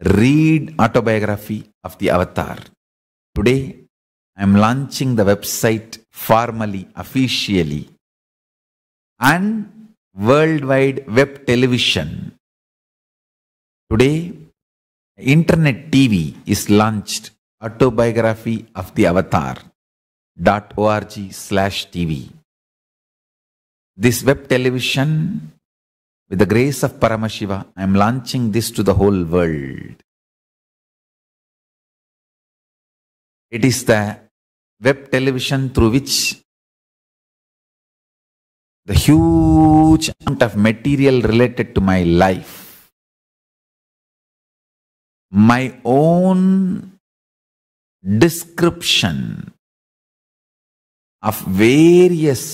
read autobiography of the avatar today i am launching the website formally officially and worldwide web television today internet tv is launched autobiography of the avatar dot org slash tv this web television with the grace of Paramashiva, I am launching this to the whole world. It is the web television through which the huge amount of material related to my life, my own description of various